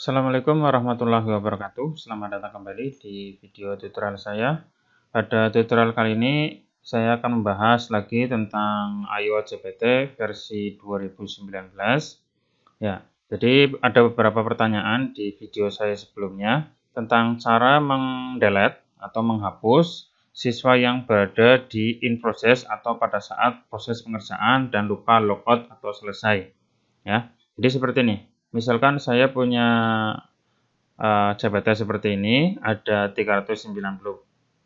Assalamualaikum warahmatullahi wabarakatuh Selamat datang kembali di video tutorial saya Pada tutorial kali ini saya akan membahas lagi tentang iOS JPT versi 2019 Ya, jadi ada beberapa pertanyaan di video saya sebelumnya tentang cara mengdelete atau menghapus siswa yang berada di in process atau pada saat proses pengerjaan dan lupa logout atau selesai ya. Jadi seperti ini Misalkan saya punya uh, jabatan seperti ini, ada 390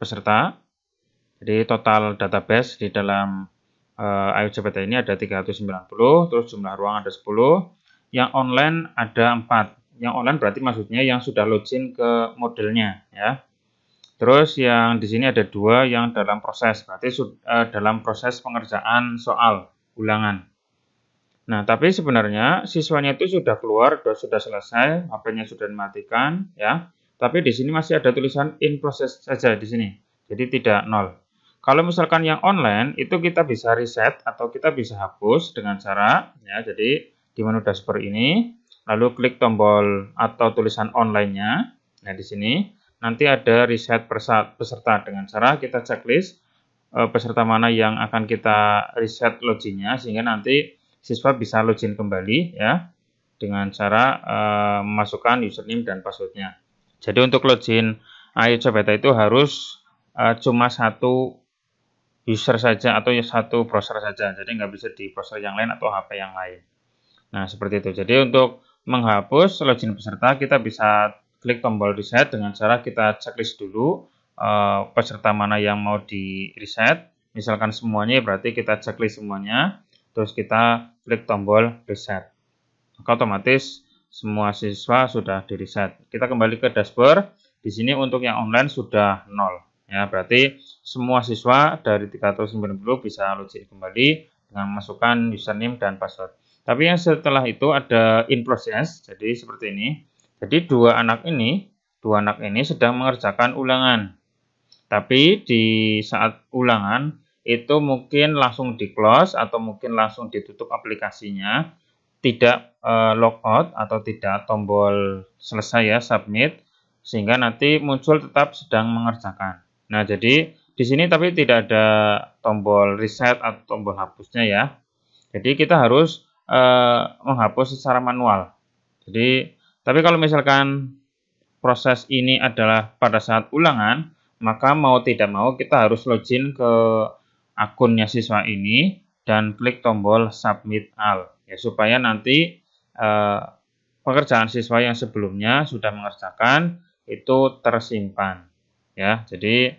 peserta. Jadi total database di dalam uh, eh, IO ini ada 390, terus jumlah ruang ada 10, yang online ada 4. Yang online berarti maksudnya yang sudah login ke modelnya ya. Terus yang di sini ada dua yang dalam proses, berarti uh, dalam proses pengerjaan soal ulangan. Nah, tapi sebenarnya siswanya itu sudah keluar, sudah selesai, HP-nya sudah dimatikan, ya. Tapi di sini masih ada tulisan in process saja di sini. Jadi tidak nol. Kalau misalkan yang online itu kita bisa reset atau kita bisa hapus dengan cara ya. Jadi di menu dashboard ini lalu klik tombol atau tulisan online-nya. Nah, di sini nanti ada reset peserta dengan cara kita checklist eh, peserta mana yang akan kita reset loginnya sehingga nanti siswa bisa login kembali ya dengan cara uh, memasukkan username dan passwordnya. Jadi untuk login Coba itu harus uh, cuma satu user saja atau ya satu browser saja. Jadi nggak bisa di browser yang lain atau HP yang lain. Nah seperti itu. Jadi untuk menghapus login peserta kita bisa klik tombol reset dengan cara kita checklist dulu uh, peserta mana yang mau di reset. Misalkan semuanya berarti kita checklist semuanya terus kita klik tombol reset. Maka otomatis semua siswa sudah di reset. Kita kembali ke dashboard. Di sini untuk yang online sudah nol. Ya, berarti semua siswa dari 390 bisa login kembali dengan masukkan username dan password. Tapi yang setelah itu ada in process, jadi seperti ini. Jadi dua anak ini, dua anak ini sedang mengerjakan ulangan. Tapi di saat ulangan itu mungkin langsung di close atau mungkin langsung ditutup aplikasinya tidak uh, eh, logout atau tidak tombol selesai ya submit sehingga nanti muncul tetap sedang mengerjakan nah jadi di sini tapi tidak ada tombol reset atau tombol hapusnya ya jadi kita harus uh, menghapus secara manual jadi tapi kalau misalkan proses ini adalah pada saat ulangan maka mau tidak mau kita harus login ke akunnya siswa ini dan klik tombol submit all ya supaya nanti eh, pekerjaan siswa yang sebelumnya sudah mengerjakan itu tersimpan ya jadi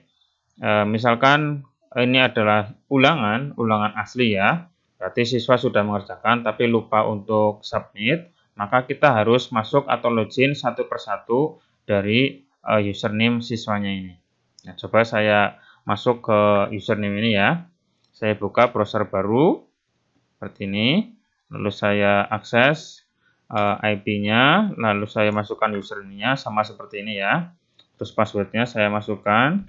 eh, misalkan ini adalah ulangan ulangan asli ya berarti siswa sudah mengerjakan tapi lupa untuk submit maka kita harus masuk atau login satu persatu dari eh, username siswanya ini nah, coba saya masuk ke username ini ya. Saya buka browser baru seperti ini, lalu saya akses uh, eh, IP-nya, lalu saya masukkan username-nya sama seperti ini ya. Terus password-nya saya masukkan.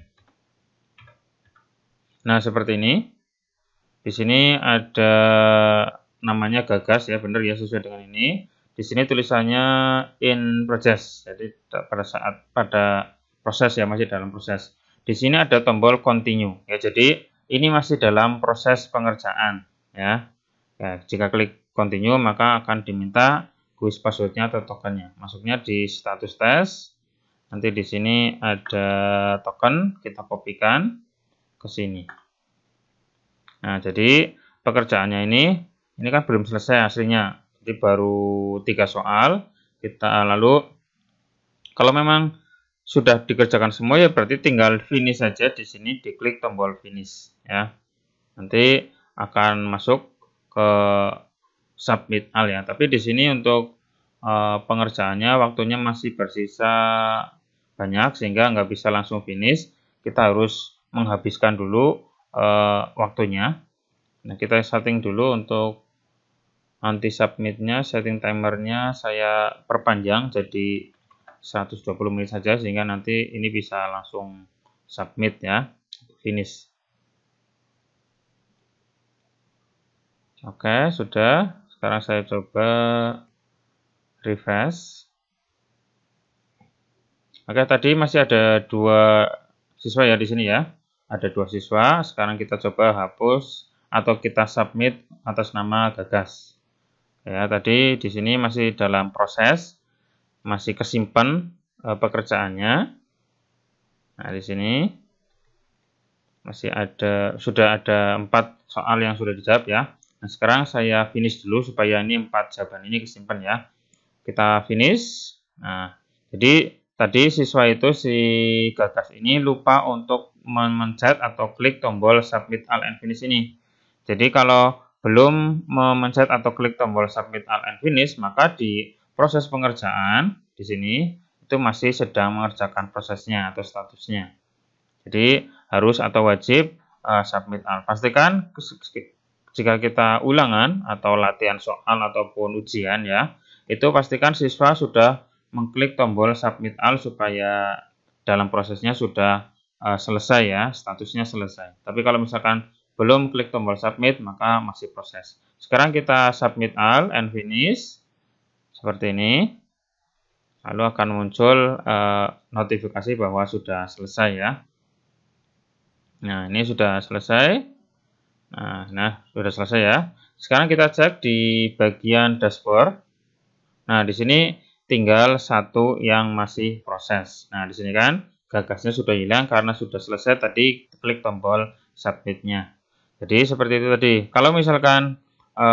Nah seperti ini. Di sini ada namanya gagas ya, benar ya sesuai dengan ini. Di sini tulisannya in process, jadi pada saat pada proses ya masih dalam proses. Di sini ada tombol continue ya. Jadi ini masih dalam proses pengerjaan ya. ya jika klik continue maka akan diminta quiz passwordnya atau tokennya. Masuknya di status test. Nanti di sini ada token, kita kopikan ke sini. Nah, jadi pekerjaannya ini, ini kan belum selesai hasilnya. Jadi baru tiga soal. Kita lalu, kalau memang sudah dikerjakan semua ya berarti tinggal finish saja di sini diklik tombol finish ya nanti akan masuk ke submit all ya tapi di sini untuk e, pengerjaannya waktunya masih bersisa banyak sehingga nggak bisa langsung finish kita harus menghabiskan dulu e, waktunya nah kita setting dulu untuk anti submitnya setting timernya saya perpanjang jadi 120 menit saja sehingga nanti ini bisa langsung submit ya finish oke sudah sekarang saya coba refresh oke tadi masih ada dua siswa ya di sini ya ada dua siswa sekarang kita coba hapus atau kita submit atas nama gagas ya tadi di sini masih dalam proses masih kesimpan uh, pekerjaannya. Nah, di sini masih ada sudah ada empat soal yang sudah dijawab ya. Nah, sekarang saya finish dulu supaya ini empat jawaban ini kesimpan ya. Kita finish. Nah, jadi tadi siswa itu si Gagas ini lupa untuk memencet atau klik tombol submit all and finish ini. Jadi kalau belum memencet atau klik tombol submit all and finish, maka di proses pengerjaan di sini itu masih sedang mengerjakan prosesnya atau statusnya. Jadi harus atau wajib uh, submit all. Pastikan jika kita ulangan atau latihan soal ataupun ujian ya, itu pastikan siswa sudah mengklik tombol submit all supaya dalam prosesnya sudah uh, selesai ya, statusnya selesai. Tapi kalau misalkan belum klik tombol submit maka masih proses. Sekarang kita submit all and finish seperti ini. Lalu akan muncul e, notifikasi bahwa sudah selesai ya. Nah, ini sudah selesai. Nah, nah, sudah selesai ya. Sekarang kita cek di bagian dashboard. Nah, di sini tinggal satu yang masih proses. Nah, di sini kan gagasnya sudah hilang karena sudah selesai tadi klik tombol submitnya. Jadi seperti itu tadi. Kalau misalkan e,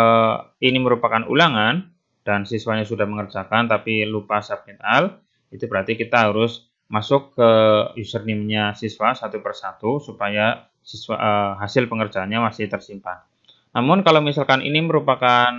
ini merupakan ulangan, dan siswanya sudah mengerjakan tapi lupa submit all, itu berarti kita harus masuk ke username-nya siswa satu persatu supaya siswa uh, hasil pengerjaannya masih tersimpan. Namun kalau misalkan ini merupakan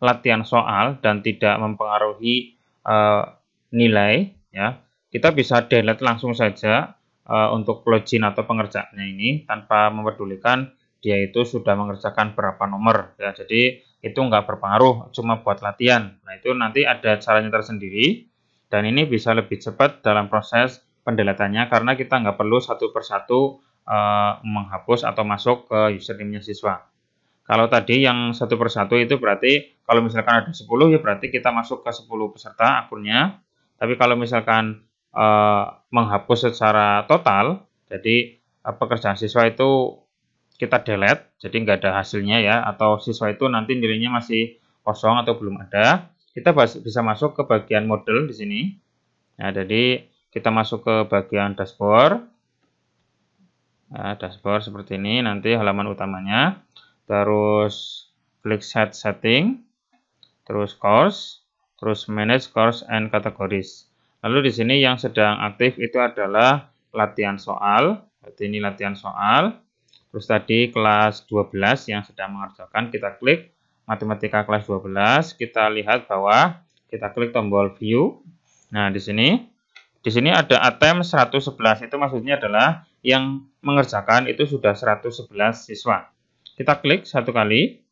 latihan soal dan tidak mempengaruhi uh, nilai, ya kita bisa delete langsung saja uh, untuk login atau pengerjaannya ini tanpa memperdulikan dia itu sudah mengerjakan berapa nomor. Ya, jadi itu nggak berpengaruh cuma buat latihan nah itu nanti ada caranya tersendiri dan ini bisa lebih cepat dalam proses pendelatannya karena kita nggak perlu satu persatu e, menghapus atau masuk ke username-nya siswa kalau tadi yang satu persatu itu berarti kalau misalkan ada 10 ya berarti kita masuk ke 10 peserta akunnya tapi kalau misalkan e, menghapus secara total jadi eh, pekerjaan siswa itu kita delete jadi nggak ada hasilnya ya atau siswa itu nanti nilainya masih kosong atau belum ada kita bisa masuk ke bagian model di sini nah jadi kita masuk ke bagian dashboard nah, dashboard seperti ini nanti halaman utamanya terus klik set setting terus course terus manage course and categories lalu di sini yang sedang aktif itu adalah latihan soal berarti ini latihan soal Terus tadi kelas 12 yang sedang mengerjakan kita klik matematika kelas 12, kita lihat bahwa kita klik tombol view. Nah, di sini di sini ada ATM 111 itu maksudnya adalah yang mengerjakan itu sudah 111 siswa. Kita klik satu kali.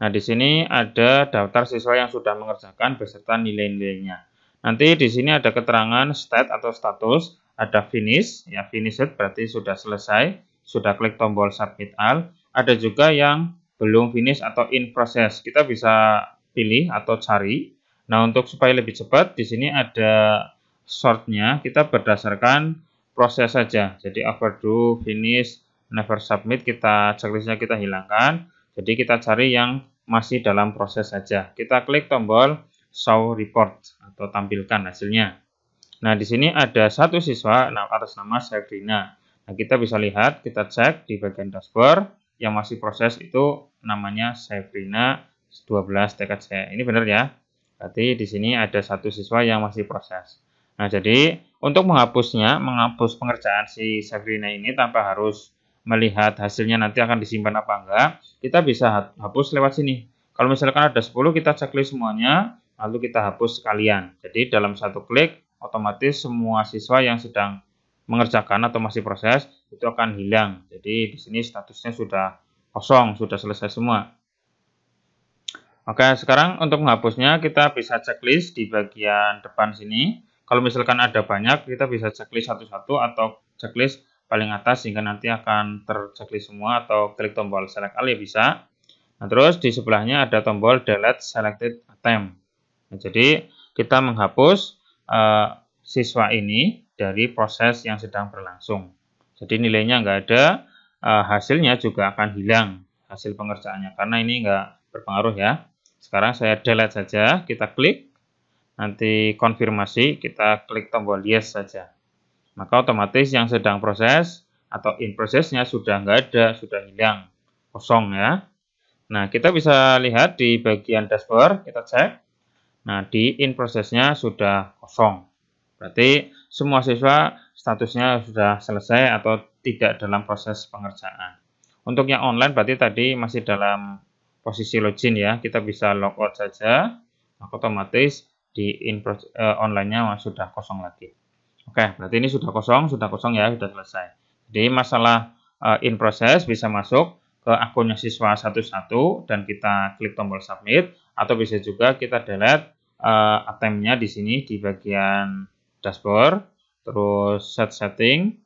Nah, di sini ada daftar siswa yang sudah mengerjakan beserta nilai-nilainya. Nanti di sini ada keterangan stat atau status, ada finish, ya finished berarti sudah selesai sudah klik tombol submit all. Ada juga yang belum finish atau in process. Kita bisa pilih atau cari. Nah, untuk supaya lebih cepat, di sini ada sortnya. Kita berdasarkan proses saja. Jadi overdue, finish, never submit, kita checklistnya kita hilangkan. Jadi kita cari yang masih dalam proses saja. Kita klik tombol show report atau tampilkan hasilnya. Nah, di sini ada satu siswa nah, atas nama Sabrina. Nah, kita bisa lihat, kita cek di bagian dashboard yang masih proses itu namanya Sabrina 12 TKC. Ini benar ya? Berarti di sini ada satu siswa yang masih proses. Nah, jadi untuk menghapusnya, menghapus pengerjaan si Sabrina ini tanpa harus melihat hasilnya nanti akan disimpan apa enggak, kita bisa hapus lewat sini. Kalau misalkan ada 10, kita checklist semuanya, lalu kita hapus sekalian. Jadi dalam satu klik, otomatis semua siswa yang sedang mengerjakan atau masih proses itu akan hilang. Jadi di sini statusnya sudah kosong, sudah selesai semua. Oke, sekarang untuk menghapusnya kita bisa checklist di bagian depan sini. Kalau misalkan ada banyak, kita bisa checklist satu-satu atau checklist paling atas sehingga nanti akan terchecklist semua atau klik tombol select all ya bisa. Nah, terus di sebelahnya ada tombol delete selected attempt. Nah, jadi kita menghapus eh, siswa ini dari proses yang sedang berlangsung. Jadi nilainya nggak ada, eh, hasilnya juga akan hilang hasil pengerjaannya karena ini nggak berpengaruh ya. Sekarang saya delete saja, kita klik, nanti konfirmasi, kita klik tombol yes saja. Maka otomatis yang sedang proses atau in processnya sudah nggak ada, sudah hilang, kosong ya. Nah, kita bisa lihat di bagian dashboard, kita cek. Nah, di in prosesnya sudah kosong. Berarti semua siswa statusnya sudah selesai atau tidak dalam proses pengerjaan. Untuk yang online berarti tadi masih dalam posisi login ya. Kita bisa logout saja, maka otomatis di in uh, online-nya sudah kosong lagi. Oke, berarti ini sudah kosong, sudah kosong ya, sudah selesai. Jadi masalah uh, in process bisa masuk ke akunnya siswa satu-satu dan kita klik tombol submit atau bisa juga kita delete uh, attempt-nya di sini di bagian dashboard, terus set setting,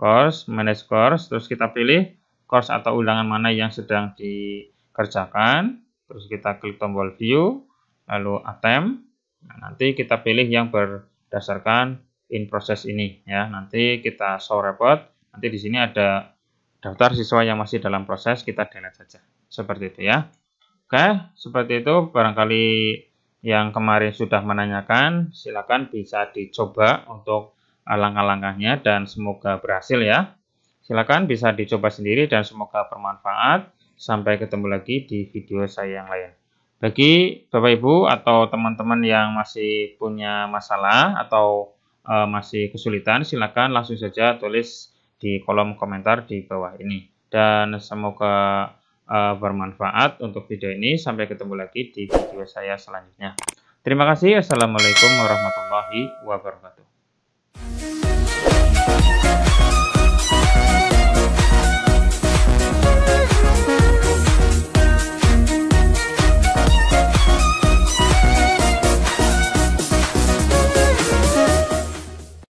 course, manage course, terus kita pilih course atau ulangan mana yang sedang dikerjakan, terus kita klik tombol view, lalu attempt, nah, nanti kita pilih yang berdasarkan in process ini ya, nanti kita show report, nanti di sini ada daftar siswa yang masih dalam proses, kita delete saja, seperti itu ya. Oke, seperti itu barangkali yang kemarin sudah menanyakan, silakan bisa dicoba untuk langkah-langkahnya dan semoga berhasil ya. Silakan bisa dicoba sendiri dan semoga bermanfaat. Sampai ketemu lagi di video saya yang lain. Bagi Bapak Ibu atau teman-teman yang masih punya masalah atau e, masih kesulitan, silakan langsung saja tulis di kolom komentar di bawah ini. Dan semoga uh, bermanfaat untuk video ini. Sampai ketemu lagi di video saya selanjutnya. Terima kasih. Assalamualaikum warahmatullahi wabarakatuh.